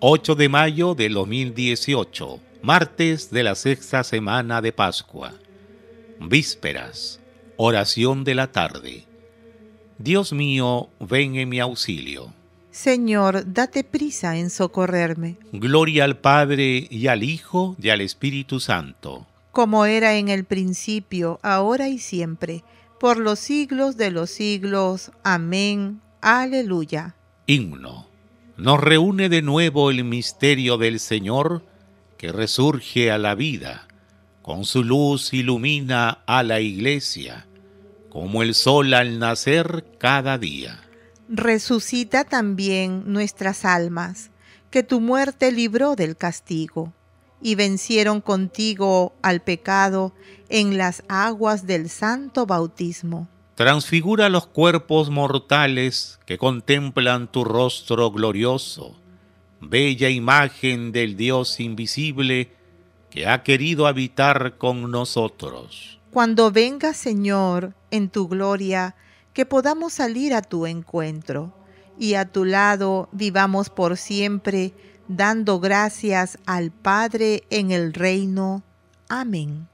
8 de mayo de 2018, martes de la sexta semana de Pascua. Vísperas, oración de la tarde. Dios mío, ven en mi auxilio. Señor, date prisa en socorrerme. Gloria al Padre y al Hijo y al Espíritu Santo. Como era en el principio, ahora y siempre, por los siglos de los siglos. Amén. Aleluya. Himno nos reúne de nuevo el misterio del Señor que resurge a la vida, con su luz ilumina a la iglesia, como el sol al nacer cada día. Resucita también nuestras almas, que tu muerte libró del castigo, y vencieron contigo al pecado en las aguas del santo bautismo transfigura los cuerpos mortales que contemplan tu rostro glorioso, bella imagen del Dios invisible que ha querido habitar con nosotros. Cuando venga, Señor, en tu gloria, que podamos salir a tu encuentro y a tu lado vivamos por siempre, dando gracias al Padre en el reino. Amén.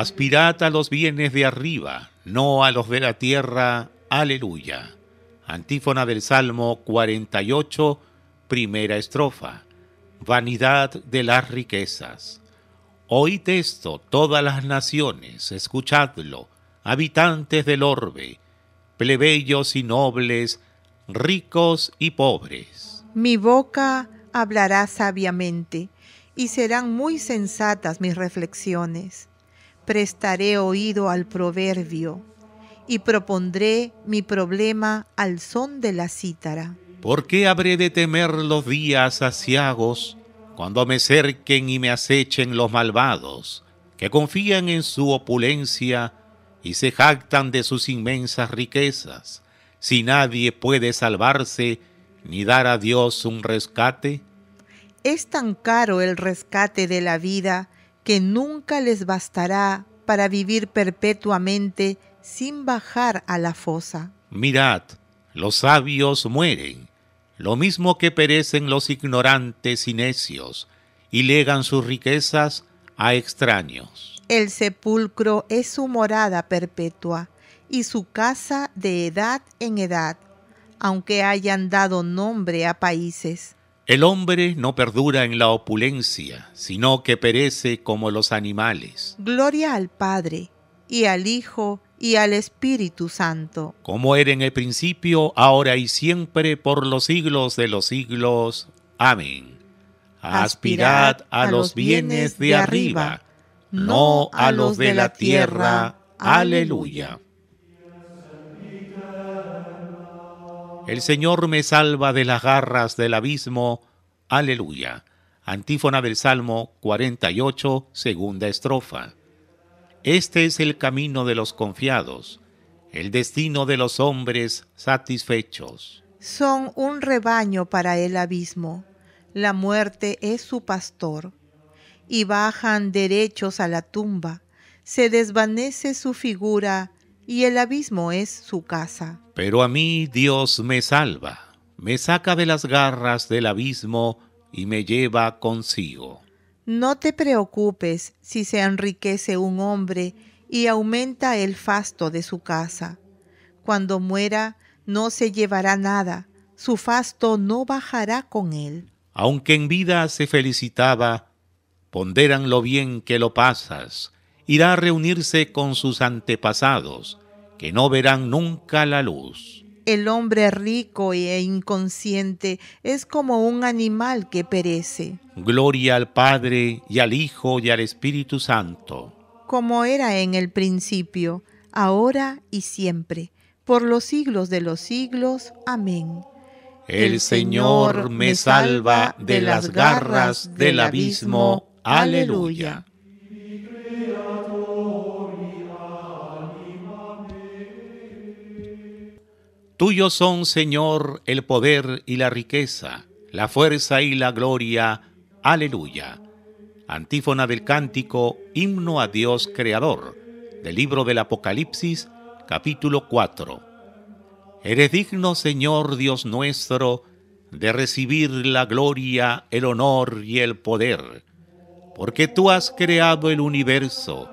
Aspirad a los bienes de arriba, no a los de la tierra. Aleluya. Antífona del Salmo 48, primera estrofa. Vanidad de las riquezas. Oíd esto, todas las naciones, escuchadlo, habitantes del orbe, plebeyos y nobles, ricos y pobres. Mi boca hablará sabiamente, y serán muy sensatas mis reflexiones prestaré oído al proverbio y propondré mi problema al son de la cítara. ¿Por qué habré de temer los días aciagos cuando me cerquen y me acechen los malvados, que confían en su opulencia y se jactan de sus inmensas riquezas, si nadie puede salvarse ni dar a Dios un rescate? Es tan caro el rescate de la vida que nunca les bastará para vivir perpetuamente sin bajar a la fosa. Mirad, los sabios mueren, lo mismo que perecen los ignorantes y necios, y legan sus riquezas a extraños. El sepulcro es su morada perpetua y su casa de edad en edad, aunque hayan dado nombre a países el hombre no perdura en la opulencia, sino que perece como los animales. Gloria al Padre, y al Hijo, y al Espíritu Santo. Como era en el principio, ahora y siempre, por los siglos de los siglos. Amén. Aspirad a, los bienes de arriba, no a los de la tierra. Aleluya. El Señor me salva de las garras del abismo. Aleluya. Antífona del Salmo 48, segunda estrofa. Este es el camino de los confiados, el destino de los hombres satisfechos. Son un rebaño para el abismo. La muerte es su pastor. Y bajan derechos a la tumba. Se desvanece su figura y el abismo es su casa. Pero a mí Dios me salva, me saca de las garras del abismo y me lleva consigo. No te preocupes si se enriquece un hombre y aumenta el fasto de su casa. Cuando muera no se llevará nada, su fasto no bajará con él. Aunque en vida se felicitaba, ponderan lo bien que lo pasas irá a reunirse con sus antepasados, que no verán nunca la luz. El hombre rico e inconsciente es como un animal que perece. Gloria al Padre y al Hijo y al Espíritu Santo. Como era en el principio, ahora y siempre, por los siglos de los siglos. Amén. El Señor me salva de las garras del abismo. Aleluya. Tuyo son, Señor, el poder y la riqueza, la fuerza y la gloria. Aleluya. Antífona del cántico, himno a Dios Creador, del libro del Apocalipsis, capítulo 4. Eres digno, Señor Dios nuestro, de recibir la gloria, el honor y el poder, porque tú has creado el universo,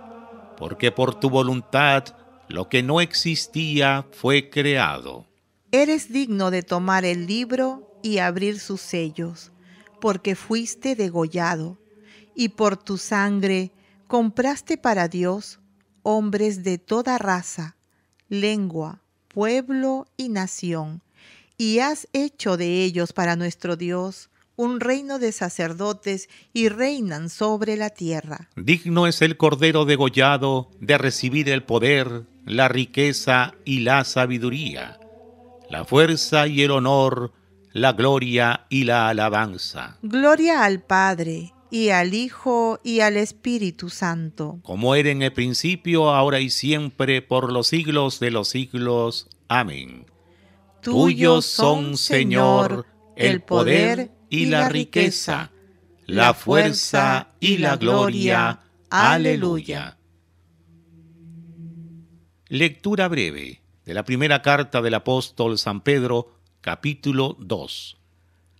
porque por tu voluntad lo que no existía fue creado. Eres digno de tomar el libro y abrir sus sellos, porque fuiste degollado, y por tu sangre compraste para Dios hombres de toda raza, lengua, pueblo y nación, y has hecho de ellos para nuestro Dios un reino de sacerdotes y reinan sobre la tierra. Digno es el Cordero degollado de recibir el poder, la riqueza y la sabiduría la fuerza y el honor, la gloria y la alabanza. Gloria al Padre, y al Hijo, y al Espíritu Santo. Como era en el principio, ahora y siempre, por los siglos de los siglos. Amén. Tuyos son, Señor, el poder y la riqueza, la fuerza y la gloria. Aleluya. Lectura breve de la primera carta del apóstol San Pedro, capítulo 2.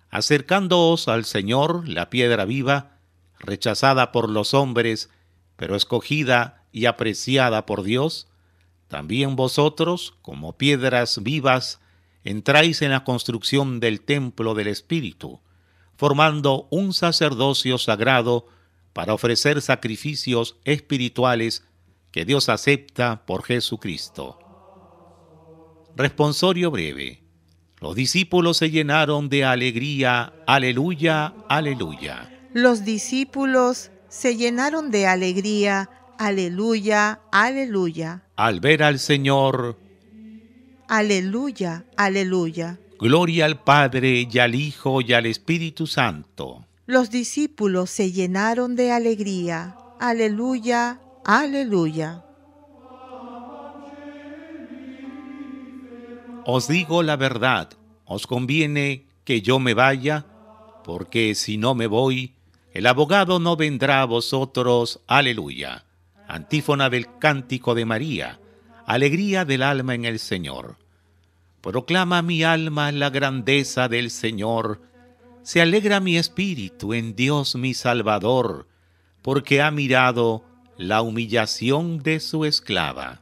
Acercándoos al Señor, la piedra viva, rechazada por los hombres, pero escogida y apreciada por Dios, también vosotros, como piedras vivas, entráis en la construcción del templo del Espíritu, formando un sacerdocio sagrado para ofrecer sacrificios espirituales que Dios acepta por Jesucristo. Responsorio breve. Los discípulos se llenaron de alegría. Aleluya, aleluya. Los discípulos se llenaron de alegría. Aleluya, aleluya. Al ver al Señor. Aleluya, aleluya. Gloria al Padre y al Hijo y al Espíritu Santo. Los discípulos se llenaron de alegría. Aleluya, aleluya. Os digo la verdad, os conviene que yo me vaya, porque si no me voy, el abogado no vendrá a vosotros. Aleluya. Antífona del cántico de María, alegría del alma en el Señor. Proclama mi alma la grandeza del Señor. Se alegra mi espíritu en Dios mi Salvador, porque ha mirado la humillación de su esclava.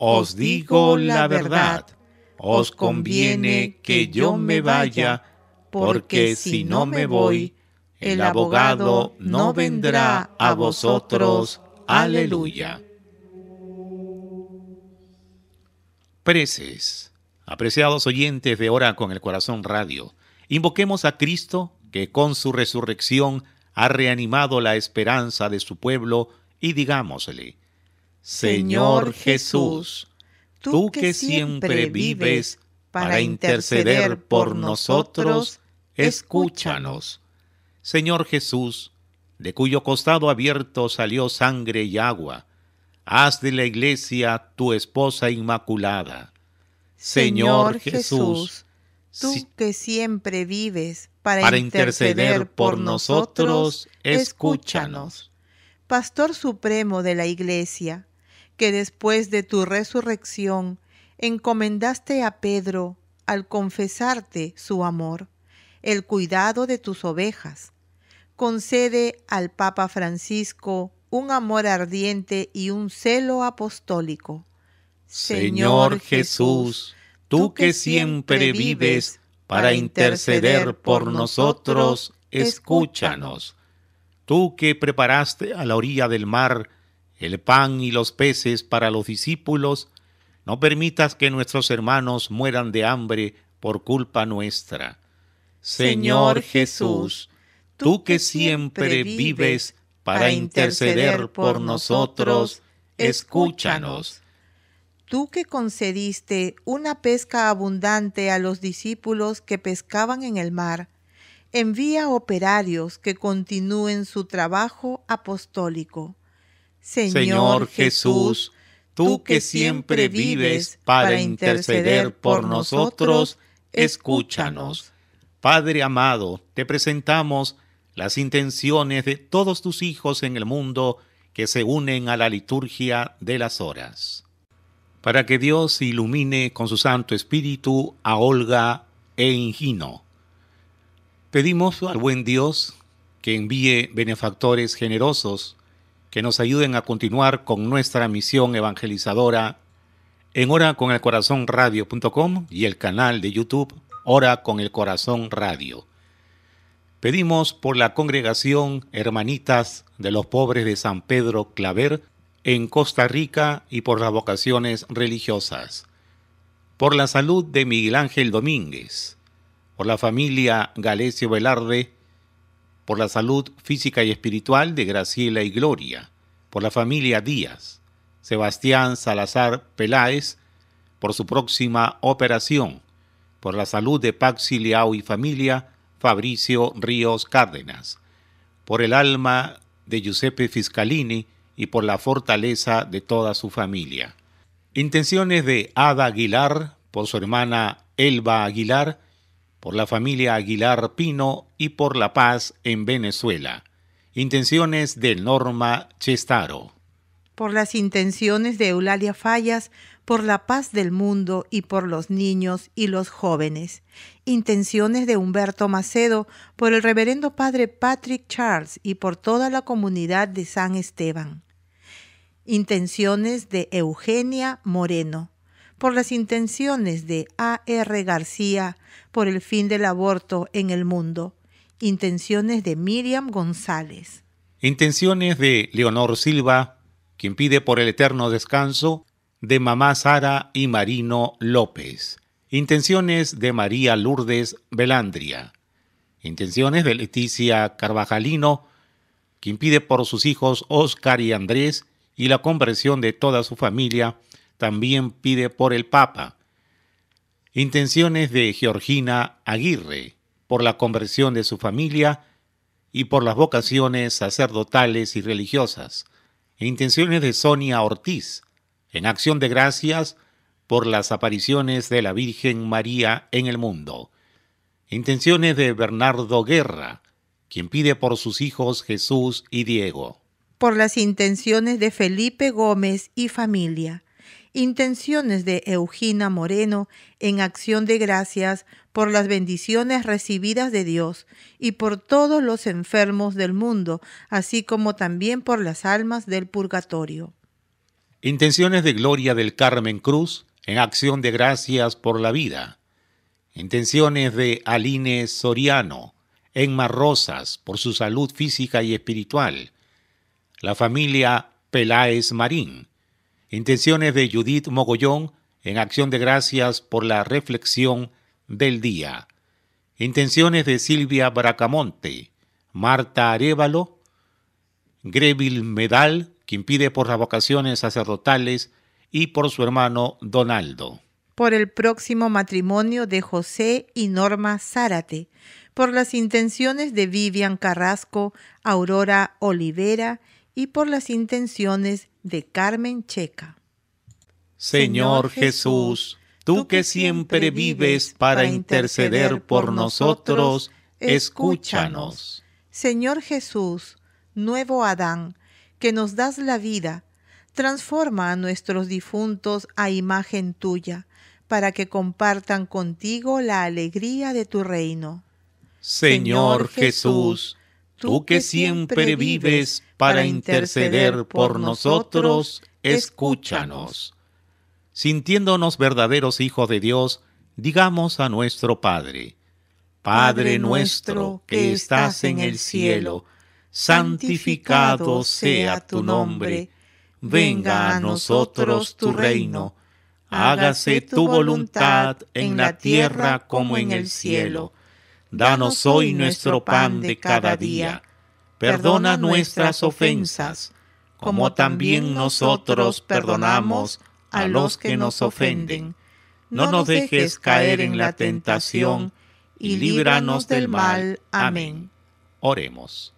Os digo la verdad, os conviene que yo me vaya, porque si no me voy, el abogado no vendrá a vosotros. Aleluya. Preces, apreciados oyentes de Hora con el Corazón Radio, invoquemos a Cristo que con su resurrección ha reanimado la esperanza de su pueblo y digámosle, Señor Jesús, tú que siempre vives para interceder por nosotros, escúchanos. Señor Jesús, de cuyo costado abierto salió sangre y agua, haz de la iglesia tu esposa inmaculada. Señor Jesús, tú que siempre vives para, interceder por nosotros, escúchanos. Pastor Supremo de la Iglesia, que después de tu resurrección encomendaste a Pedro al confesarte su amor, el cuidado de tus ovejas. Concede al Papa Francisco un amor ardiente y un celo apostólico. Señor Jesús, tú que siempre vives para interceder por nosotros, escúchanos. Tú que preparaste a la orilla del mar el pan y los peces para los discípulos, no permitas que nuestros hermanos mueran de hambre por culpa nuestra. Señor Jesús, tú que siempre vives para interceder por nosotros, escúchanos. Tú que concediste una pesca abundante a los discípulos que pescaban en el mar, envía operarios que continúen su trabajo apostólico. Señor Jesús, tú que siempre vives para interceder por nosotros, escúchanos. Padre amado, te presentamos las intenciones de todos tus hijos en el mundo que se unen a la liturgia de las horas. Para que Dios ilumine con su Santo Espíritu a Olga e Ingino. Pedimos al buen Dios que envíe benefactores generosos que nos ayuden a continuar con nuestra misión evangelizadora en Hora con el Corazón Radio.com y el canal de YouTube Hora con el Corazón Radio. Pedimos por la congregación Hermanitas de los Pobres de San Pedro Claver en Costa Rica y por las vocaciones religiosas. Por la salud de Miguel Ángel Domínguez. Por la familia Galecio Velarde por la salud física y espiritual de Graciela y Gloria, por la familia Díaz, Sebastián Salazar Peláez, por su próxima operación, por la salud de Paxi y familia, Fabricio Ríos Cárdenas, por el alma de Giuseppe Fiscalini y por la fortaleza de toda su familia. Intenciones de Ada Aguilar, por su hermana Elba Aguilar, por la familia Aguilar Pino y por la paz en Venezuela. Intenciones de Norma Chestaro. Por las intenciones de Eulalia Fallas, por la paz del mundo y por los niños y los jóvenes. Intenciones de Humberto Macedo, por el reverendo padre Patrick Charles y por toda la comunidad de San Esteban. Intenciones de Eugenia Moreno por las intenciones de A.R. García por el fin del aborto en el mundo, intenciones de Miriam González. Intenciones de Leonor Silva, quien pide por el eterno descanso de mamá Sara y Marino López. Intenciones de María Lourdes Belandria. Intenciones de Leticia Carvajalino, quien pide por sus hijos Oscar y Andrés y la conversión de toda su familia también pide por el Papa. Intenciones de Georgina Aguirre por la conversión de su familia y por las vocaciones sacerdotales y religiosas. E intenciones de Sonia Ortiz en acción de gracias por las apariciones de la Virgen María en el mundo. Intenciones de Bernardo Guerra, quien pide por sus hijos Jesús y Diego. Por las intenciones de Felipe Gómez y familia intenciones de Eugina Moreno en acción de gracias por las bendiciones recibidas de Dios y por todos los enfermos del mundo, así como también por las almas del purgatorio. Intenciones de gloria del Carmen Cruz en acción de gracias por la vida. Intenciones de Aline Soriano, Enma Rosas, por su salud física y espiritual. La familia Peláez Marín Intenciones de Judith Mogollón en acción de gracias por la reflexión del día. Intenciones de Silvia Bracamonte, Marta Arevalo, Greville Medal, quien pide por las vocaciones sacerdotales y por su hermano Donaldo. Por el próximo matrimonio de José y Norma Zárate, por las intenciones de Vivian Carrasco, Aurora Olivera y por las intenciones de Carmen Checa. Señor Jesús, tú que siempre vives para interceder por nosotros, escúchanos. Señor Jesús, nuevo Adán, que nos das la vida, transforma a nuestros difuntos a imagen tuya, para que compartan contigo la alegría de tu reino. Señor Jesús, tú que siempre vives para interceder por nosotros, escúchanos. Sintiéndonos verdaderos hijos de Dios, digamos a nuestro Padre, Padre nuestro que estás en el cielo, santificado sea tu nombre, venga a nosotros tu reino, hágase tu voluntad en la tierra como en el cielo. Danos hoy nuestro pan de cada día. Perdona nuestras ofensas, como también nosotros perdonamos a los que nos ofenden. No nos dejes caer en la tentación, y líbranos del mal. Amén. Oremos.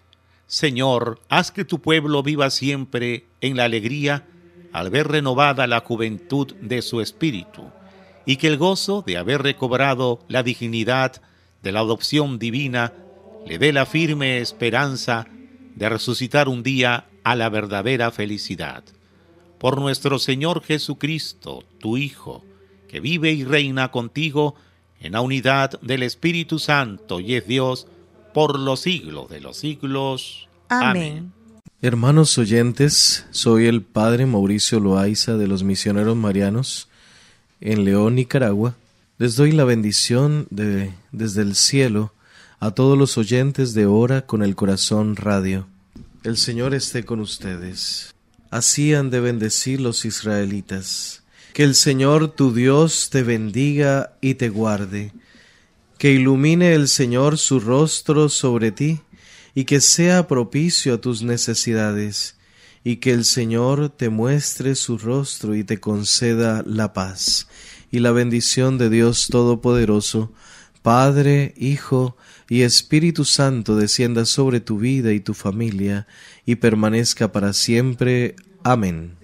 Señor, haz que tu pueblo viva siempre en la alegría al ver renovada la juventud de su espíritu, y que el gozo de haber recobrado la dignidad de la adopción divina le dé la firme esperanza de resucitar un día a la verdadera felicidad. Por nuestro Señor Jesucristo, tu Hijo, que vive y reina contigo en la unidad del Espíritu Santo y es Dios por los siglos de los siglos. Amén. Hermanos oyentes, soy el Padre Mauricio Loaiza de los Misioneros Marianos en León, Nicaragua les doy la bendición de, desde el cielo a todos los oyentes de Hora con el Corazón Radio. El Señor esté con ustedes. Así han de bendecir los israelitas. Que el Señor tu Dios te bendiga y te guarde. Que ilumine el Señor su rostro sobre ti y que sea propicio a tus necesidades, y que el Señor te muestre su rostro y te conceda la paz y la bendición de Dios Todopoderoso, Padre, Hijo y Espíritu Santo descienda sobre tu vida y tu familia y permanezca para siempre. Amén.